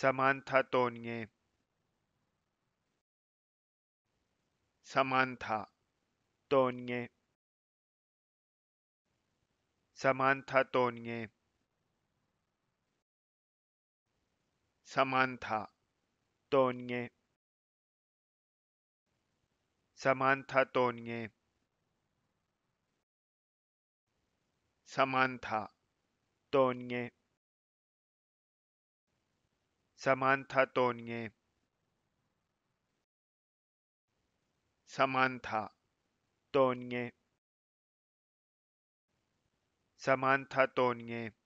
समांथा तोनिये समांथा तोनिये समांथा तोनिये समांथा तोनिये समांथा तोनिये समांथा तोनिये तो समांथा तोनिये समांथा तोनिये समांथा तोनिये